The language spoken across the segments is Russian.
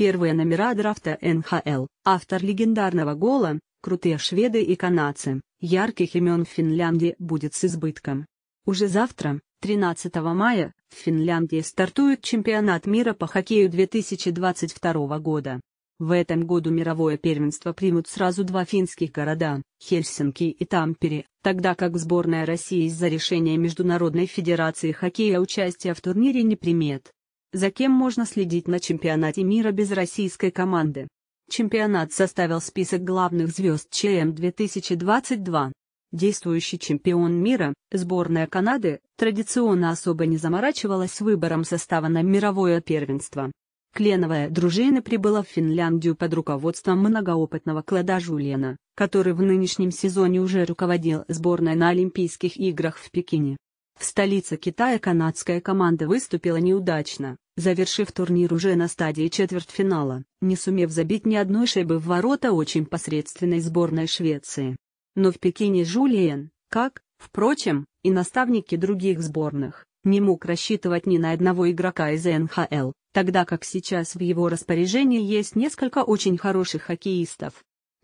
Первые номера драфта НХЛ, автор легендарного гола, крутые шведы и канадцы, ярких имен в Финляндии будет с избытком. Уже завтра, 13 мая, в Финляндии стартует чемпионат мира по хоккею 2022 года. В этом году мировое первенство примут сразу два финских города – Хельсинки и Тампере, тогда как сборная России из-за решения Международной Федерации Хоккея участия в турнире не примет. За кем можно следить на чемпионате мира без российской команды? Чемпионат составил список главных звезд ЧМ 2022. Действующий чемпион мира, сборная Канады, традиционно особо не заморачивалась с выбором состава на мировое первенство. Кленовая дружина прибыла в Финляндию под руководством многоопытного Клода Жулена, который в нынешнем сезоне уже руководил сборной на Олимпийских играх в Пекине. В столице Китая канадская команда выступила неудачно, завершив турнир уже на стадии четвертьфинала, не сумев забить ни одной шайбы в ворота очень посредственной сборной Швеции. Но в Пекине Жулиен, как, впрочем, и наставники других сборных, не мог рассчитывать ни на одного игрока из НХЛ, тогда как сейчас в его распоряжении есть несколько очень хороших хоккеистов,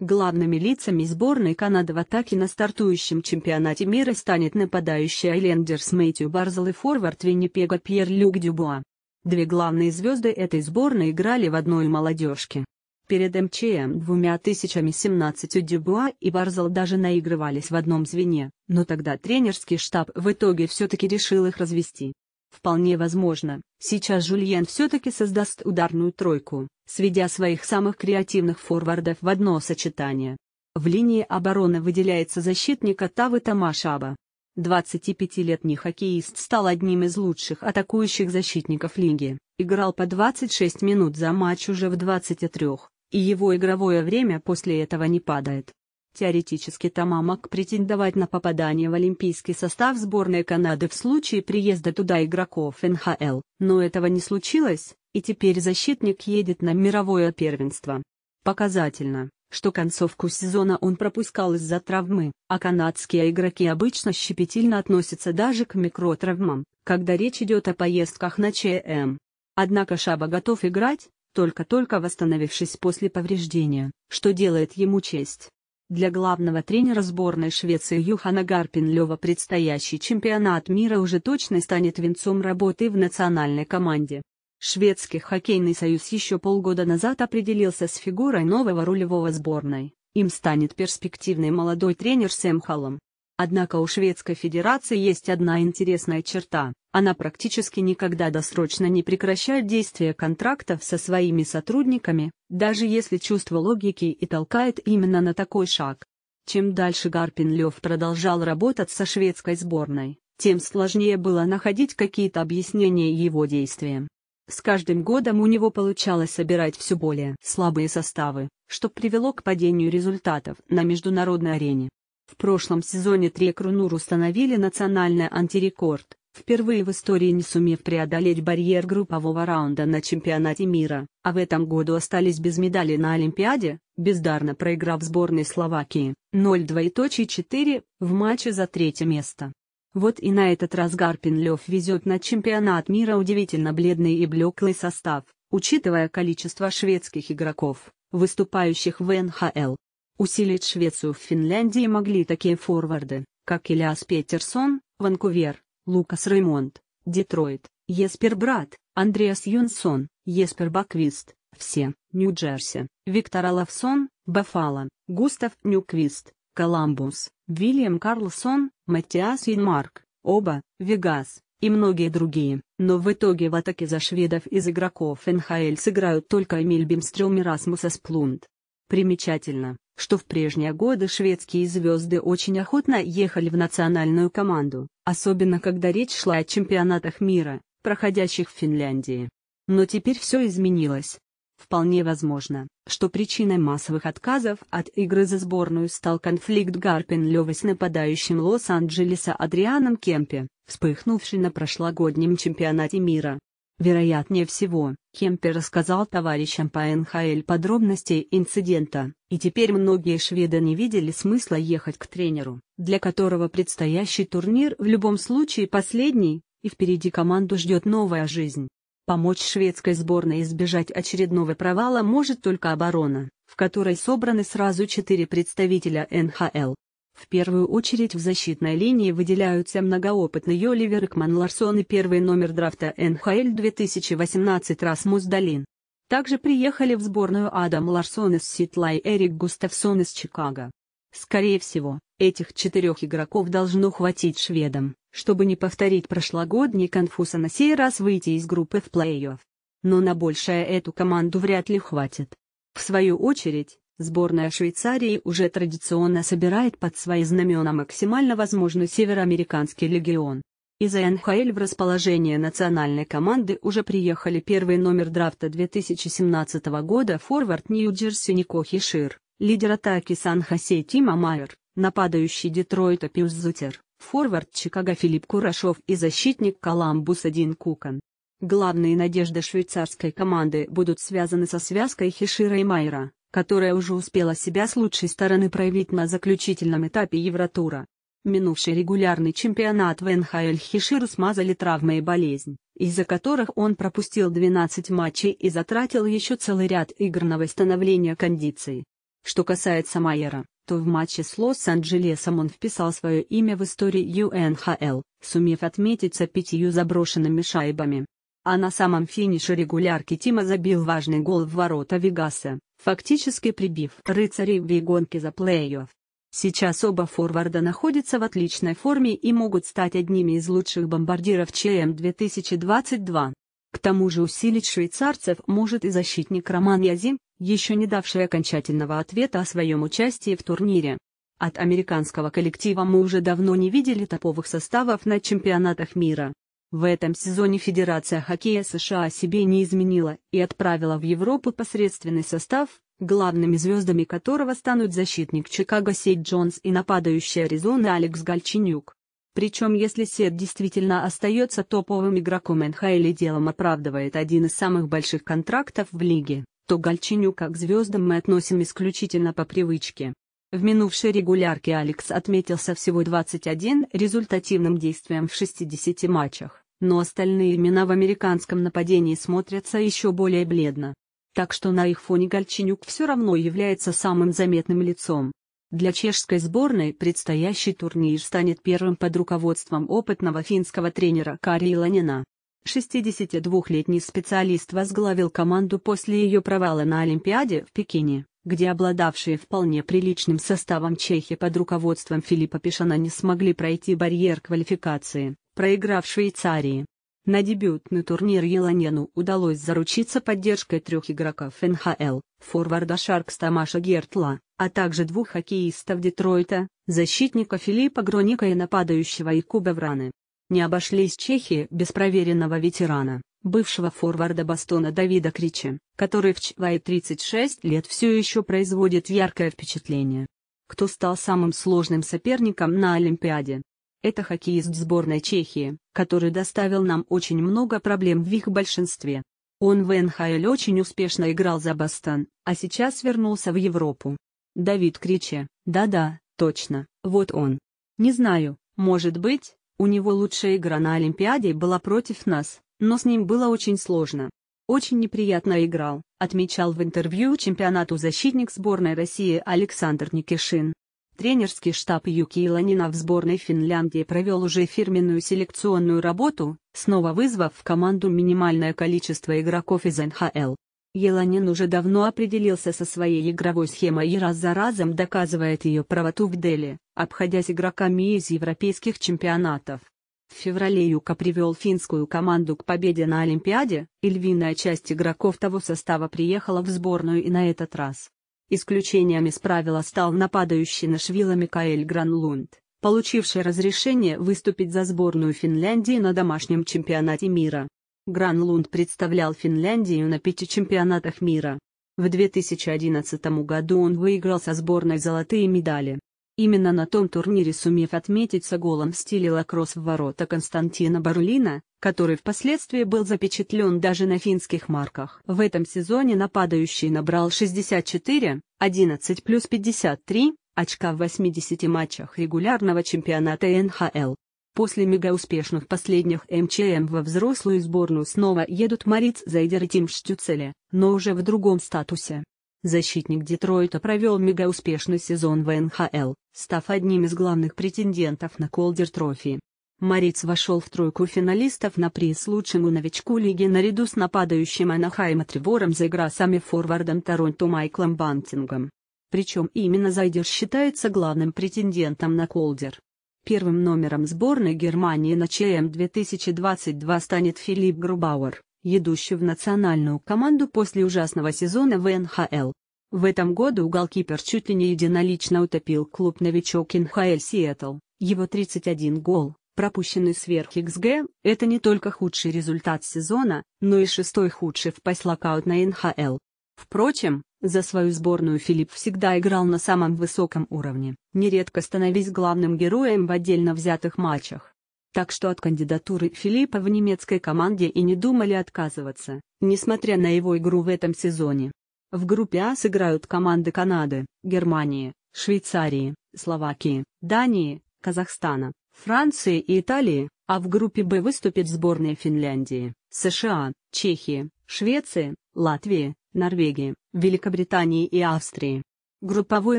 Главными лицами сборной Канады в атаке на стартующем чемпионате мира станет нападающий Айлендерс Мэтью Барзел и форвард Виннипега Пьер-Люк Дюбуа. Две главные звезды этой сборной играли в одной молодежке. Перед МЧМ двумя тысячами семнадцатью Дюбуа и Барзел даже наигрывались в одном звене, но тогда тренерский штаб в итоге все-таки решил их развести. Вполне возможно, сейчас Жульен все-таки создаст ударную тройку, сведя своих самых креативных форвардов в одно сочетание. В линии обороны выделяется защитник Атавы Тамашаба. 25-летний хоккеист стал одним из лучших атакующих защитников лиги, играл по 26 минут за матч уже в 23, и его игровое время после этого не падает. Теоретически Тома мог претендовать на попадание в олимпийский состав сборной Канады в случае приезда туда игроков НХЛ, но этого не случилось, и теперь защитник едет на мировое первенство. Показательно, что концовку сезона он пропускал из-за травмы, а канадские игроки обычно щепетильно относятся даже к микротравмам, когда речь идет о поездках на ЧМ. Однако Шаба готов играть, только-только восстановившись после повреждения, что делает ему честь. Для главного тренера сборной Швеции Юхана Гарпинлева предстоящий чемпионат мира уже точно станет венцом работы в национальной команде. Шведский хоккейный союз еще полгода назад определился с фигурой нового рулевого сборной, им станет перспективный молодой тренер Сэм Халлом. Однако у Шведской Федерации есть одна интересная черта, она практически никогда досрочно не прекращает действия контрактов со своими сотрудниками, даже если чувство логики и толкает именно на такой шаг. Чем дальше Гарпин Лев продолжал работать со шведской сборной, тем сложнее было находить какие-то объяснения его действиям. С каждым годом у него получалось собирать все более слабые составы, что привело к падению результатов на международной арене. В прошлом сезоне Трекрунур установили национальный антирекорд, впервые в истории не сумев преодолеть барьер группового раунда на чемпионате мира, а в этом году остались без медали на Олимпиаде, бездарно проиграв сборной Словакии 0-2.4 в матче за третье место. Вот и на этот раз Гарпин-Лев везет на чемпионат мира удивительно бледный и блеклый состав, учитывая количество шведских игроков, выступающих в НХЛ. Усилить Швецию в Финляндии могли такие форварды, как Илиас Петерсон, Ванкувер, Лукас Реймонд, Детройт, Еспер Брат, Андреас Юнсон, Еспер Баквист, все, Нью-Джерси, Виктор Алавсон, Баффало, Густав Нюквист, Коламбус, Вильям Карлсон, Матиас Инмарк, Оба, Вегас, и многие другие, но в итоге в атаке за шведов из игроков НХЛ сыграют только Эмиль Бимстрём и Расмус Асплунд. Примечательно, что в прежние годы шведские звезды очень охотно ехали в национальную команду, особенно когда речь шла о чемпионатах мира, проходящих в Финляндии. Но теперь все изменилось. Вполне возможно, что причиной массовых отказов от игры за сборную стал конфликт Гарпин-Лёва с нападающим Лос-Анджелеса Адрианом Кемпе, вспыхнувший на прошлогоднем чемпионате мира. Вероятнее всего, Хемпе рассказал товарищам по НХЛ подробности инцидента, и теперь многие шведы не видели смысла ехать к тренеру, для которого предстоящий турнир в любом случае последний, и впереди команду ждет новая жизнь. Помочь шведской сборной избежать очередного провала может только оборона, в которой собраны сразу четыре представителя НХЛ. В первую очередь в защитной линии выделяются многоопытный Оливер Экман Ларсон и первый номер драфта НХЛ 2018 Расмус Долин. Также приехали в сборную Адам Ларсон из Ситла и Эрик Густавсон из Чикаго. Скорее всего, этих четырех игроков должно хватить шведам, чтобы не повторить прошлогодний конфуз а на сей раз выйти из группы в плей-офф. Но на большее эту команду вряд ли хватит. В свою очередь, Сборная Швейцарии уже традиционно собирает под свои знамена максимально возможный североамериканский легион. Из НХЛ в расположение национальной команды уже приехали первый номер драфта 2017 года форвард Нью-Джерси Нико Хишир, лидер атаки Сан-Хосе Тима Майер, нападающий Детройта Пьюз Зутер, форвард Чикаго Филипп Курашов и защитник Коламбус Один Кукан. Главные надежды швейцарской команды будут связаны со связкой Хишира и Майера которая уже успела себя с лучшей стороны проявить на заключительном этапе Евротура. Минувший регулярный чемпионат в НХЛ Хиширу смазали травмы и болезнь, из-за которых он пропустил 12 матчей и затратил еще целый ряд игр на восстановление кондиции. Что касается Майера, то в матче с Лос-Анджелесом он вписал свое имя в историю НХЛ, сумев отметиться пятью заброшенными шайбами а на самом финише регулярки Тима забил важный гол в ворота Вегаса, фактически прибив рыцарей в гонке за плей-офф. Сейчас оба форварда находятся в отличной форме и могут стать одними из лучших бомбардиров ЧМ 2022. К тому же усилить швейцарцев может и защитник Роман Язим, еще не давший окончательного ответа о своем участии в турнире. От американского коллектива мы уже давно не видели топовых составов на чемпионатах мира. В этом сезоне Федерация хоккея США себе не изменила и отправила в Европу посредственный состав, главными звездами которого станут защитник Чикаго Сет Джонс и нападающий Аризона Алекс Гальчинюк. Причем если Сет действительно остается топовым игроком НХЛ и делом оправдывает один из самых больших контрактов в лиге, то Гальчинюка к звездам мы относим исключительно по привычке. В минувшей регулярке Алекс отметился всего 21 результативным действием в 60 матчах но остальные имена в американском нападении смотрятся еще более бледно. Так что на их фоне Гальчинюк все равно является самым заметным лицом. Для чешской сборной предстоящий турнир станет первым под руководством опытного финского тренера Кари Ланина. 62-летний специалист возглавил команду после ее провала на Олимпиаде в Пекине, где обладавшие вполне приличным составом чехи под руководством Филиппа Пешана не смогли пройти барьер квалификации проиграв Швейцарии. На дебютный турнир Еланену удалось заручиться поддержкой трех игроков НХЛ, форварда Шаркс Тамаша Гертла, а также двух хоккеистов Детройта, защитника Филиппа Гроника и нападающего Якуба Враны. Не обошлись чехи без проверенного ветерана, бывшего форварда Бастона Давида Крича, который в ЧВАИ 36 лет все еще производит яркое впечатление. Кто стал самым сложным соперником на Олимпиаде? Это хоккеист сборной Чехии, который доставил нам очень много проблем в их большинстве. Он в НХЛ очень успешно играл за Бастон, а сейчас вернулся в Европу. Давид Криче, да-да, точно, вот он. Не знаю, может быть, у него лучшая игра на Олимпиаде была против нас, но с ним было очень сложно. Очень неприятно играл, отмечал в интервью чемпионату защитник сборной России Александр Никишин. Тренерский штаб Юки Илонина в сборной Финляндии провел уже фирменную селекционную работу, снова вызвав в команду минимальное количество игроков из НХЛ. Еланин уже давно определился со своей игровой схемой и раз за разом доказывает ее правоту в Дели, обходясь игроками из европейских чемпионатов. В феврале Юка привел финскую команду к победе на Олимпиаде, и львиная часть игроков того состава приехала в сборную и на этот раз. Исключением из правила стал нападающий на Швила Микаэль Гранлунд, получивший разрешение выступить за сборную Финляндии на домашнем чемпионате мира. Гранлунд представлял Финляндию на пяти чемпионатах мира. В 2011 году он выиграл со сборной золотые медали. Именно на том турнире сумев отметиться голом в стиле лакросс в ворота Константина Барулина, который впоследствии был запечатлен даже на финских марках. В этом сезоне нападающий набрал 64, 11 плюс 53, очка в 80 матчах регулярного чемпионата НХЛ. После мегауспешных последних МЧМ во взрослую сборную снова едут Мариц Зайдер и Тим Штюцеле, но уже в другом статусе. Защитник Детройта провел мегауспешный сезон в НХЛ, став одним из главных претендентов на Колдер Трофи. Мариц вошел в тройку финалистов на приз лучшему новичку лиги наряду с нападающим Анахайма Тревором за игра играсами форвардом Торонто Майклом Бантингом. Причем именно Зайдер считается главным претендентом на Колдер. Первым номером сборной Германии на ЧМ 2022 станет Филипп Грубауэр, идущий в национальную команду после ужасного сезона в НХЛ. В этом году голкипер чуть ли не единолично утопил клуб-новичок НХЛ Сиэтл, его 31 гол, пропущенный сверх XG, это не только худший результат сезона, но и шестой худший в пейслокаут на НХЛ. Впрочем, за свою сборную Филипп всегда играл на самом высоком уровне, нередко становясь главным героем в отдельно взятых матчах так что от кандидатуры Филиппа в немецкой команде и не думали отказываться, несмотря на его игру в этом сезоне. В группе А сыграют команды Канады, Германии, Швейцарии, Словакии, Дании, Казахстана, Франции и Италии, а в группе Б выступит сборная Финляндии, США, Чехии, Швеции, Латвии, Норвегии, Великобритании и Австрии. Групповой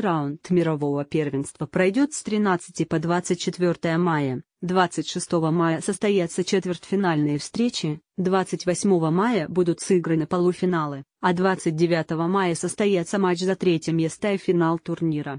раунд мирового первенства пройдет с 13 по 24 мая, 26 мая состоятся четвертьфинальные встречи, 28 мая будут сыграны полуфиналы, а 29 мая состоится матч за третье место и финал турнира.